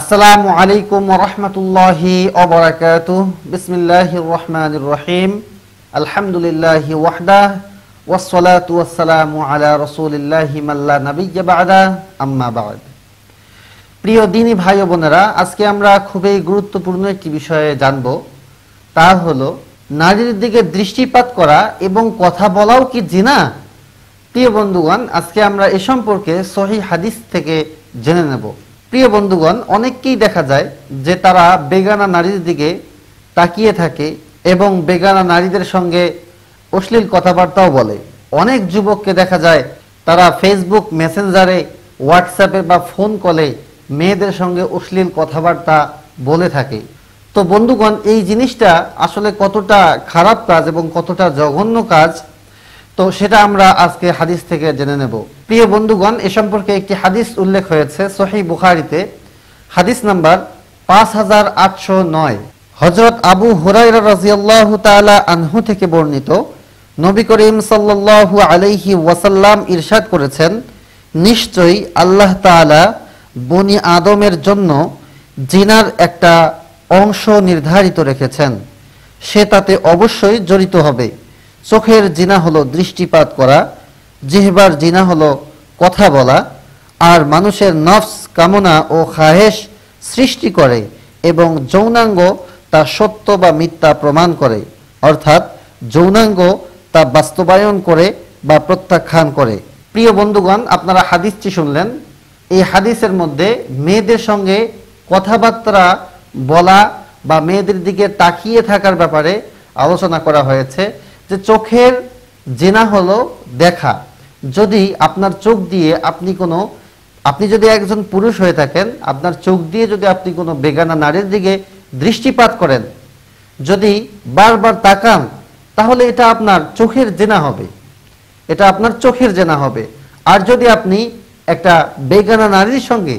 আসসালামু আলাইকুম রহমতুল্লাহি অবরাকাত বিসমিল্লাহ রহমান রহিম আলহামদুলিল্লাহ ওয়াহদা ওয়াসলাত ওয়াসালাম আলা রসুলিল্লাহ মাল্লা নবীবাদা আম্মাবাদ প্রিয় দিনী ভাই বোনেরা আজকে আমরা খুবই গুরুত্বপূর্ণ একটি বিষয়ে জানব তা হলো নারীর দিকে দৃষ্টিপাত করা এবং কথা বলাও কি জিনা প্রিয় বন্ধুগণ আজকে আমরা এ সম্পর্কে সহি হাদিস থেকে জেনে নেব প্রিয় বন্ধুগণ অনেককেই দেখা যায় যে তারা বেগানা নারীর দিকে তাকিয়ে থাকে এবং বেগানা নারীদের সঙ্গে অশ্লীল কথাবার্তাও বলে অনেক যুবককে দেখা যায় তারা ফেসবুক মেসেঞ্জারে হোয়াটসঅ্যাপে বা ফোন কলে মেয়েদের সঙ্গে অশ্লীল কথাবার্তা বলে থাকে তো বন্ধুগণ এই জিনিসটা আসলে কতটা খারাপ কাজ এবং কতটা জঘন্য কাজ তো সেটা আমরা আজকে হাদিস থেকে জেনে নেব প্রিয় বন্ধুগণ এ সম্পর্কে একটি হাদিস উল্লেখ হয়েছে সহি বুখারিতে হাদিস নাম্বার পাঁচ হাজার আটশো নয় হজরত আবু হুরাই রাজিউল্লাহ তালা আনহু থেকে বর্ণিত নবী করিম সাল্লাহ আলাইহি ওয়াসাল্লাম ইরশাদ করেছেন নিশ্চয়ই আল্লাহ তালা বনি আদমের জন্য জিনার একটা অংশ নির্ধারিত রেখেছেন সে তাতে অবশ্যই জড়িত হবে চোখের জিনা হলো দৃষ্টিপাত করা জিহবার জিনা হলো কথা বলা আর মানুষের নফস কামনা ও খাহেশ সৃষ্টি করে এবং যৌনাঙ্গ তা সত্য বা মিথ্যা প্রমাণ করে অর্থাৎ যৌনাঙ্গ তা বাস্তবায়ন করে বা প্রত্যাখ্যান করে প্রিয় বন্ধুগণ আপনারা হাদিসটি শুনলেন এই হাদিসের মধ্যে মেয়েদের সঙ্গে কথাবার্তা বলা বা মেয়েদের দিকে তাকিয়ে থাকার ব্যাপারে আলোচনা করা হয়েছে যে চোখের জেনা হলো দেখা যদি আপনার চোখ দিয়ে আপনি কোনো আপনি যদি একজন পুরুষ হয়ে থাকেন আপনার চোখ দিয়ে যদি আপনি কোনো বেগানা নারীর দিকে দৃষ্টিপাত করেন যদি বারবার তাকান তাহলে এটা আপনার চোখের জেনা হবে এটা আপনার চোখের জেনা হবে আর যদি আপনি একটা বেগানা নারীর সঙ্গে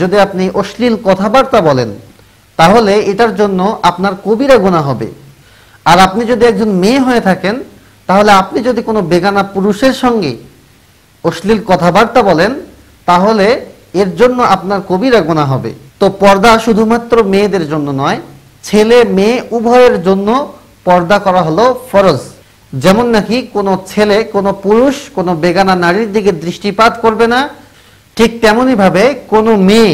যদি আপনি অশ্লীল কথাবার্তা বলেন তাহলে এটার জন্য আপনার কবিরা গোনা হবে আর আপনি যদি একজন মেয়ে হয়ে থাকেন তাহলে আপনি যদি কোনো বেগানা পুরুষের সঙ্গে অশ্লীল কথাবার্তা বলেন তাহলে এর জন্য আপনার কবিরা গোনা হবে তো পর্দা শুধুমাত্র মেয়েদের জন্য নয় ছেলে মেয়ে উভয়ের জন্য পর্দা করা হলো ফরজ যেমন নাকি কোনো ছেলে কোনো পুরুষ কোনো বেগানা নারীর দিকে দৃষ্টিপাত করবে না ঠিক ভাবে কোনো মেয়ে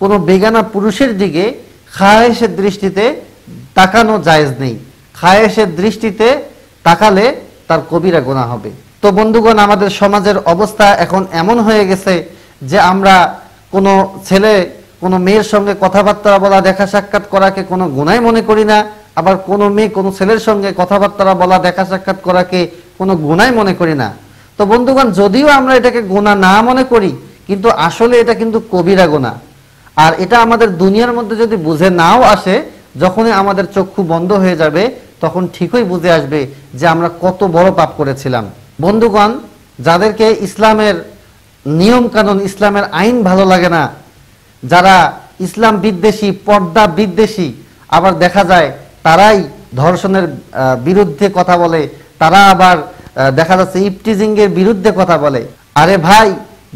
কোনো বেগানা পুরুষের দিকে খায়েসের দৃষ্টিতে তাকানো জায়েজ নেই খায়েসের দৃষ্টিতে তাকালে তার কবিরা গোনা হবে তো বন্ধুগণ আমাদের সমাজের অবস্থা এখন এমন হয়ে গেছে যে আমরা কোনো ছেলে কোনো মেয়ের সঙ্গে কথাবার্তা বলা দেখা সাক্ষাৎ করাকে কোনো গুণাই মনে করি না আবার কোনো মেয়ে কোনো ছেলের সঙ্গে কথাবার্তা বলা দেখা সাক্ষাৎ করাকে কোনো গুণাই মনে করি না তো বন্ধুগণ যদিও আমরা এটাকে গোনা না মনে করি কিন্তু আসলে এটা কিন্তু কবিরা গোনা আর এটা আমাদের দুনিয়ার মধ্যে যদি বুঝে নাও আসে যখনই আমাদের চক্ষু বন্ধ হয়ে যাবে তখন ঠিকই বুঝে আসবে যে আমরা কত বড় পাপ করেছিলাম বন্ধুগণ যাদেরকে ইসলামের নিয়মকানুন ইসলামের আইন ভালো লাগে না যারা ইসলাম বিদ্বেষী পর্দা বিদ্বেষী আবার দেখা যায় তারাই ধর্ষণের বিরুদ্ধে কথা বলে তারা আবার দেখা যাচ্ছে এর বিরুদ্ধে কথা বলে আরে ভাই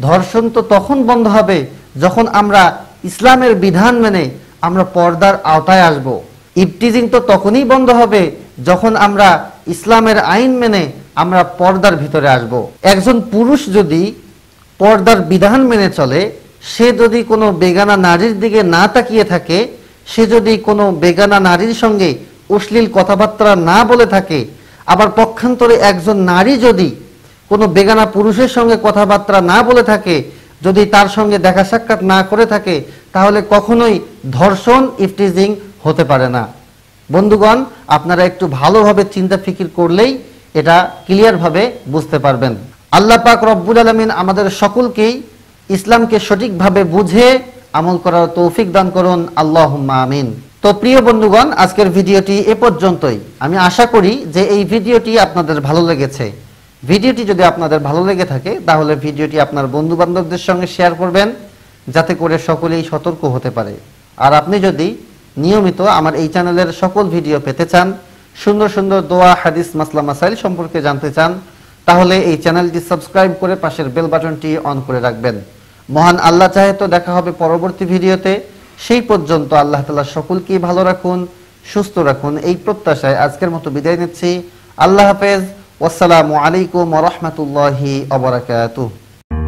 ধর্ষণ তো তখন বন্ধ হবে যখন আমরা ইসলামের বিধান মেনে আমরা পর্দার আওতায় আসবো ইফটিজিং তো তখনই বন্ধ হবে যখন আমরা ইসলামের আইন মেনে আমরা পর্দার ভিতরে আসব। একজন পুরুষ যদি পর্দার বিধান মেনে চলে সে যদি কোনো বেগানা নারীর দিকে না তাকিয়ে থাকে সে যদি কোনো বেগানা নারীর সঙ্গে অশ্লীল কথাবার্তা না বলে থাকে আবার পক্ষান্তরে একজন নারী যদি কোনো বেগানা পুরুষের সঙ্গে কথাবার্তা না বলে থাকে যদি তার সঙ্গে দেখা সাক্ষাৎ না করে থাকে তাহলে কখনোই ধর্ষণ ইফটিজিং হতে পারে না বন্ধুগণ আপনারা একটু ভালোভাবে চিন্তা ফিকির করলেই এটা ক্লিয়ারভাবে বুঝতে পারবেন আল্লাহ পাক রব্বুল আলমিন আমাদের সকলকেই ইসলামকে সঠিকভাবে বুঝে আমল করার তৌফিক দান করুন আল্লাহ আমিন তো প্রিয় বন্ধুগণ আজকের ভিডিওটি এ পর্যন্তই আমি আশা করি যে এই ভিডিওটি আপনাদের ভালো লেগেছে ভিডিওটি যদি আপনাদের ভালো লেগে থাকে তাহলে ভিডিওটি আপনার বন্ধু বান্ধবদের সঙ্গে শেয়ার করবেন যাতে করে সকলেই সতর্ক হতে পারে আর আপনি যদি নিয়মিত আমার এই চ্যানেলের সকল ভিডিও পেতে চান সুন্দর সুন্দর দোয়া হাদিস মাসলা মাসাইল সম্পর্কে জানতে চান তাহলে এই চ্যানেলটি সাবস্ক্রাইব করে পাশের বেল বাটনটি অন করে রাখবেন মহান আল্লাহ চাহে তো দেখা হবে পরবর্তী ভিডিওতে সেই পর্যন্ত আল্লাহ তালা সকলকেই ভালো রাখুন সুস্থ রাখুন এই প্রত্যাশায় আজকের মতো বিদায় নিচ্ছি আল্লাহ হাফেজ ওসালামু আলাইকুম রহমতুল্লাহি অবরাকাতুহ